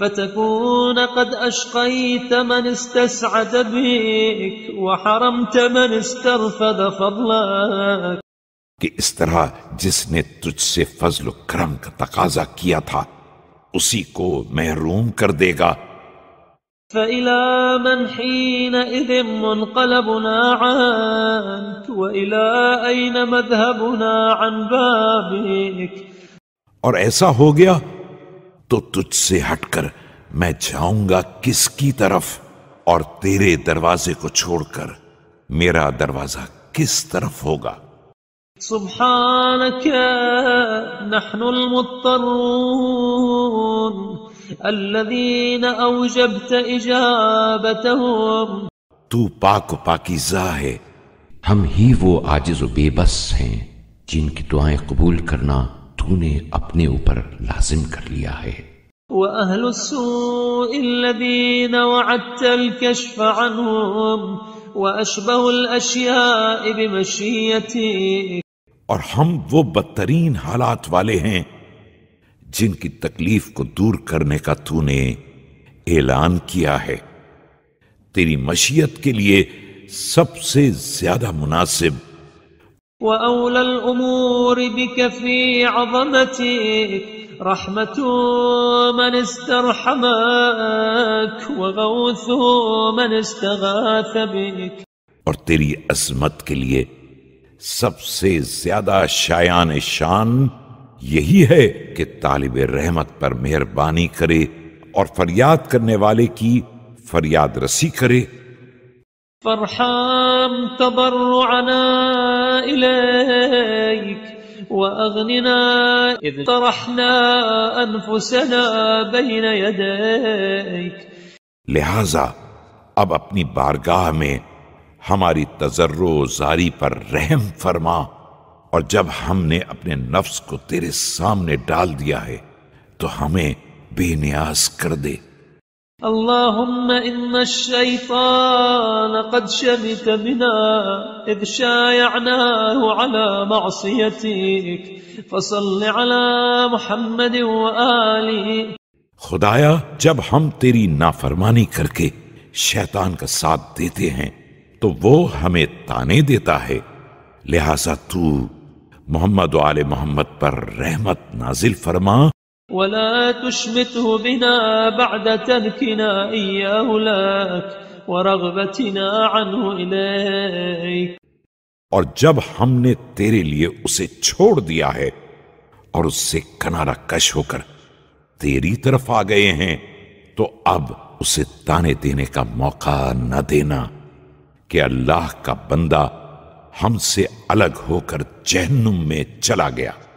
فتكون قد أشقيت من من استسعد بك وحرمت فضلك کہ اس طرح جس نے تجھ سے فضل و کرم کا تقاضا کیا تھا اسی کو محروم کر دے گا فَإِلَى مَنْ مُنْقَلَبُنَا وَإِلَى أَيْنَ مَذْهَبُنَا عَنْ ناخ اور ایسا ہو گیا تو تجھ سے ہٹ کر میں جاؤں گا کس کی طرف اور تیرے دروازے کو چھوڑ کر میرا دروازہ کس طرف ہوگا سبحانك نحن المضطرون الذين اوجبت اجابتهم تو پاک و پاکیزہ ہے ہم ہی وہ آجز و بے بس ہیں جن کی دعائیں قبول کرنا تو نے اپنے اوپر لازم کر لیا ہے وَأَهْلُ السُّوءِ الَّذِينَ وَعَدْتَ الْكَشْفَ عَنْهُمْ وَأَشْبَهُ الْأَشْيَاءِ بِمَشْيَتِ اور ہم وہ بدترین حالات والے ہیں جن کی تکلیف کو دور کرنے کا تو نے اعلان کیا ہے تیری مشیت کے لیے سب سے زیادہ مناسب وأولى الأمور بك في رحمة من من استرحمك وغوث استغاث بك اور تیری عظمت کے لیے سب سے زیادہ شایان شان یہی ہے کہ طالب رحمت پر مہربانی کرے اور فریاد کرنے والے کی فریاد رسی کرے إليك وأغننا إذ طرحنا أنفسنا بين يديك لہذا اب اپنی بارگاہ میں ہماری تجر و زاری پر رحم فرما اور جب ہم نے اپنے نفس کو تیرے سامنے ڈال دیا ہے تو ہمیں بے نیاز کر دے اللهم إن الشيطان قد شمت بنا إذ شايعناه على معصيتك فصل على محمد وآله خدایا جب ہم تیری نافرمانی کر کے شیطان کا ساتھ دیتے ہیں تو وہ ہمیں تانے دیتا ہے لہذا تو محمد و آل محمد پر رحمت نازل فرما ولا تشمته بنا بعد إياه لك ورغبتنا عنه إليك اور جب ہم نے تیرے لیے اسے چھوڑ دیا ہے اور اس سے کنارہ کش ہو کر تیری طرف آ گئے ہیں تو اب اسے تانے دینے کا موقع نہ دینا کہ اللہ کا بندہ ہم سے الگ ہو کر جہنم میں چلا گیا